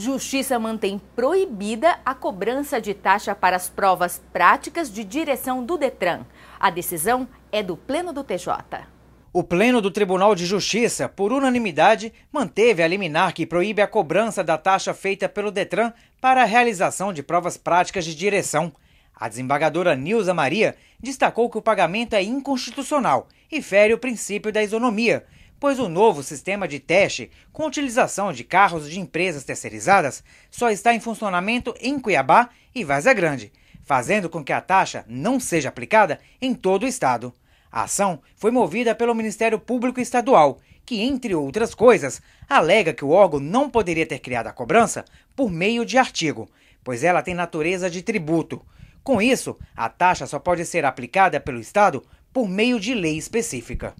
Justiça mantém proibida a cobrança de taxa para as provas práticas de direção do Detran. A decisão é do Pleno do TJ. O Pleno do Tribunal de Justiça, por unanimidade, manteve a liminar que proíbe a cobrança da taxa feita pelo Detran para a realização de provas práticas de direção. A desembargadora Nilza Maria destacou que o pagamento é inconstitucional e fere o princípio da isonomia, pois o novo sistema de teste com utilização de carros de empresas terceirizadas só está em funcionamento em Cuiabá e Várzea Grande, fazendo com que a taxa não seja aplicada em todo o estado. A ação foi movida pelo Ministério Público Estadual, que, entre outras coisas, alega que o órgão não poderia ter criado a cobrança por meio de artigo, pois ela tem natureza de tributo. Com isso, a taxa só pode ser aplicada pelo Estado por meio de lei específica.